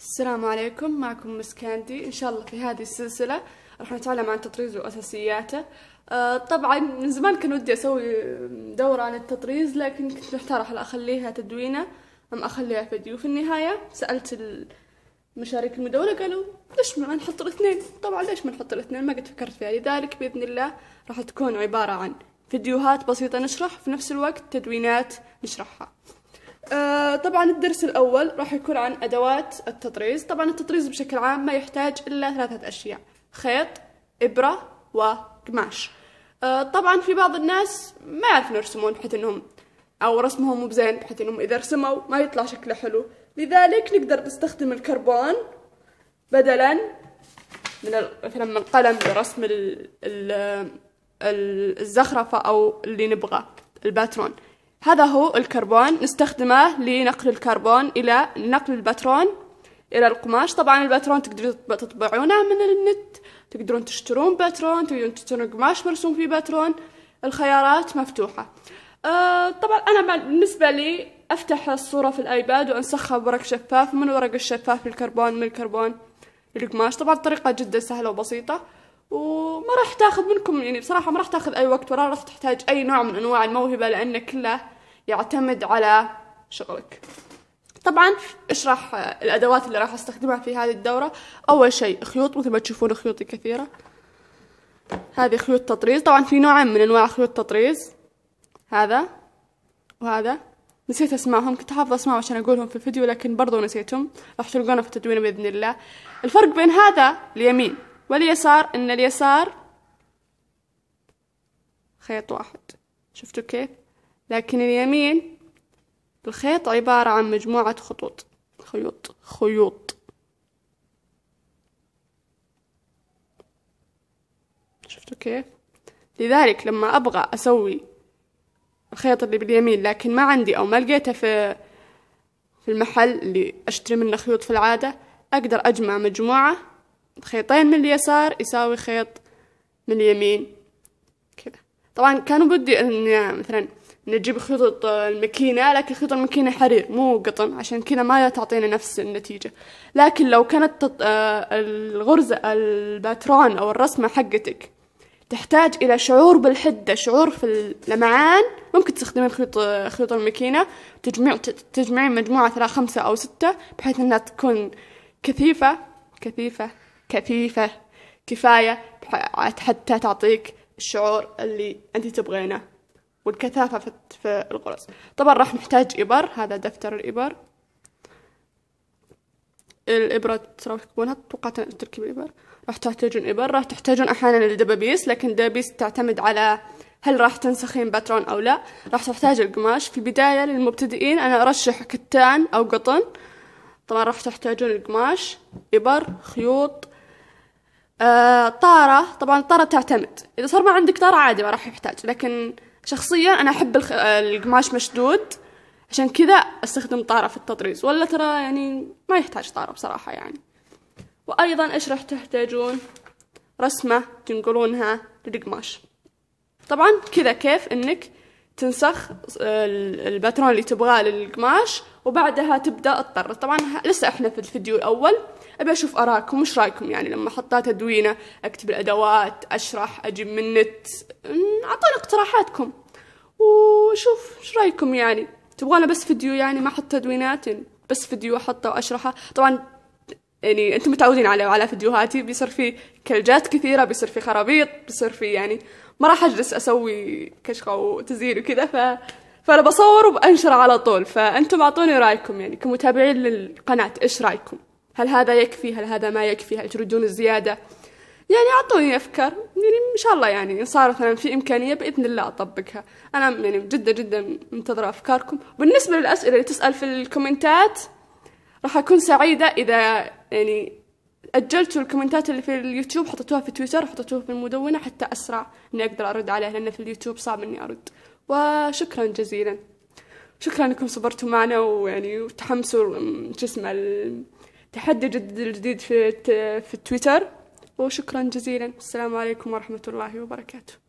السلام عليكم معكم مسكاندي ان شاء الله في هذه السلسله راح نتعلم عن التطريز واساسياته آه، طبعا من زمان كان ودي اسوي دوره عن التطريز لكن كنت محتاره هل اخليها تدوينه ام اخليها فيديو في النهايه سالت المشاريك المدوره قالوا ليش ما نحط الاثنين طبعا ليش ما نحط الاثنين ما قد فكرت فيها لذلك باذن الله راح تكون عباره عن فيديوهات بسيطه نشرح في نفس الوقت تدوينات نشرحها آه، طبعا الدرس الأول راح يكون عن أدوات التطريز طبعا التطريز بشكل عام ما يحتاج إلا ثلاثة أشياء خيط إبرة وقماش آه، طبعا في بعض الناس ما يعرفون يرسمون بحيث أنهم أو رسمهم مو بزين بحيث أنهم إذا رسموا ما يطلع شكله حلو لذلك نقدر نستخدم الكربون بدلا من مثلا من قلم لرسم الزخرفة أو اللي نبغاه الباترون هذا هو الكربون نستخدمه لنقل الكربون إلى نقل البترون إلى القماش طبعا البترون تقدرون تطبعونه من النت تقدرون تشترون بترون تقدرون تشترون قماش مرسوم فيه بترون الخيارات مفتوحة أه طبعا أنا بالنسبة لي أفتح الصورة في الآيباد وأنسخها بورق شفاف من ورق الشفاف الكربون من الكربون القماش طبعا الطريقة جدا سهلة وبسيطة وما راح تاخذ منكم يعني بصراحة ما راح تاخذ أي وقت ولا راح تحتاج أي نوع من أنواع الموهبة لأن كله يعتمد على شغلك طبعا اشرح الادوات اللي راح استخدمها في هذه الدوره اول شيء خيوط مثل ما تشوفون خيوطي كثيره هذه خيوط تطريز طبعا في نوعين من انواع خيوط تطريز هذا وهذا نسيت اسمائهم كنت حافظ اسمائهم عشان اقولهم في الفيديو لكن برضو نسيتهم راح تلقونه في التدوين باذن الله الفرق بين هذا اليمين واليسار ان اليسار خيط واحد شفتوا كيف لكن اليمين الخيط عبارة عن مجموعة خطوط خيوط خيوط شفتوا كيف لذلك لما أبغى أسوي الخيط اللي باليمين لكن ما عندي أو ما لقيته في في المحل اللي أشتري منه خيوط في العادة أقدر أجمع مجموعة خيطين من اليسار يساوي خيط من اليمين كذا طبعا كانوا بدي إني مثلا نجيب خيوط آه، الماكينة لكن خيوط الماكينة حرير مو قطن عشان كذا ما تعطينا نفس النتيجة لكن لو كانت تط... آه، الغرزة الباترون أو الرسمة حقتك تحتاج إلى شعور بالحدة شعور في اللمعان ممكن تستخدمين خيوط خيوط الماكينة تجمع تجمعين مجموعة ثلاث خمسة أو ستة بحيث إنها تكون كثيفة كثيفة كثيفة كفاية حتى تعطيك الشعور اللي أنت تبغينه والكثافة في القرص طبعا راح نحتاج إبر هذا دفتر الإبر الإبرة تركبونها أتوقع تركيب الإبر راح تحتاجون إبر راح تحتاجون أحيانا الدبابيس لكن الدبابيس تعتمد على هل راح تنسخين باترون أو لا راح تحتاج القماش في البداية للمبتدئين أنا أرشح كتان أو قطن طبعا راح تحتاجون القماش إبر خيوط آه طارة طبعا الطارة تعتمد إذا صار ما عندك طارة عادي ما راح يحتاج لكن شخصيا انا احب الخ... القماش مشدود عشان كذا استخدم طاره في التطريز ولا ترى يعني ما يحتاج طاره بصراحه يعني وايضا ايش راح تحتاجون رسمه تنقلونها للقماش طبعا كذا كيف انك تنسخ آه، الباترون اللي تبغاه للقماش وبعدها تبدا الطرز طبعا لسه احنا في الفيديو الاول ابي اشوف اراكم وش رايكم يعني لما احطها تدوينه اكتب الادوات اشرح اجيب من النت اعطونا اقتراحاتكم وشوف ايش رايكم يعني تبغون بس فيديو يعني ما احط تدوينات يعني بس فيديو احطه واشرحه طبعا يعني انتم متعودين عليه وعلى فيديوهاتي بيصير في كلجات كثيره بيصير في خرابيط بيصير في يعني ما راح اجلس اسوي كشخه وتزيين وكذا ف فانا بصور وبانشر على طول فانتم اعطوني رايكم يعني كمتابعين للقناه ايش رايكم هل هذا يكفي هل هذا ما يكفي هل تريدون الزياده يعني اعطوني افكار يعني ان شاء الله يعني ان صار مثلا في امكانيه باذن الله اطبقها انا يعني جدا جدا منتظره افكاركم بالنسبه للاسئله اللي تسال في الكومنتات راح اكون سعيده اذا يعني أجلت الكومنتات اللي في اليوتيوب حطيتوها في تويتر وحطيتوها في المدونة حتى أسرع إني أقدر أرد عليها لأن في اليوتيوب صعب إني أرد وشكرا جزيلا شكرا انكم صبرتوا معنا ويعني وتحمسوا شو اسمه التحدي الجديد في في التويتر وشكرا جزيلا السلام عليكم ورحمه الله وبركاته